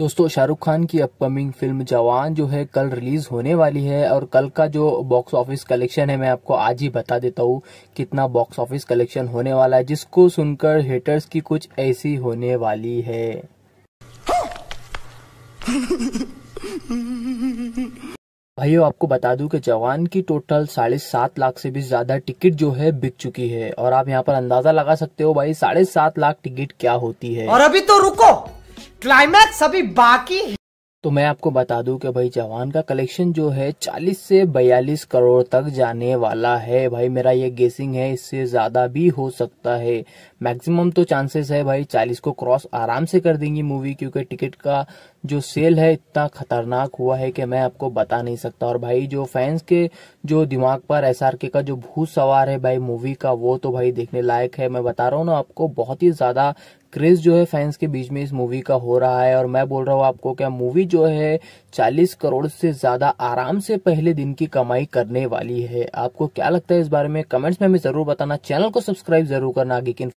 दोस्तों शाहरुख खान की upcoming film जवान जो है कल रिलीज होने वाली है और कल का जो बॉक्स ऑफिस कलेक्शन है मैं आपको आज ही बता देता हूँ कितना बॉक्स ऑफिस कलेक्शन होने वाला है जिसको सुनकर हेटर्स की कुछ ऐसी होने वाली है भाइयों आपको बता दूं कि जवान की टोटल साढ़े सात लाख से भी ज्यादा टिकट जो है बिक चुकी है और आप यहाँ पर अंदाजा लगा सकते हो भाई साढ़े सात लाख टिकट क्या होती है और अभी तो रुको क्लाइमैक्स अभी बाकी है तो मैं आपको बता दूं कि भाई जवान का कलेक्शन जो है 40 से 42 करोड़ तक जाने वाला है भाई मेरा ये गेसिंग है इससे ज्यादा भी हो सकता है मैक्सिमम तो चांसेस है भाई 40 को क्रॉस आराम से कर देंगी मूवी क्योंकि टिकट का जो सेल है इतना खतरनाक हुआ है कि मैं आपको बता नहीं सकता और भाई जो फैंस के जो दिमाग पर एस का जो भूत सवार है भाई मूवी का वो तो भाई देखने लायक है मैं बता रहा हूँ ना आपको बहुत ही ज्यादा क्रेज जो है फैंस के बीच में इस मूवी का हो रहा है और मैं बोल रहा हूँ आपको क्या मूवी जो है 40 करोड़ से ज्यादा आराम से पहले दिन की कमाई करने वाली है आपको क्या लगता है इस बारे में कमेंट्स में हमें जरूर बताना चैनल को सब्सक्राइब जरूर करना आगे की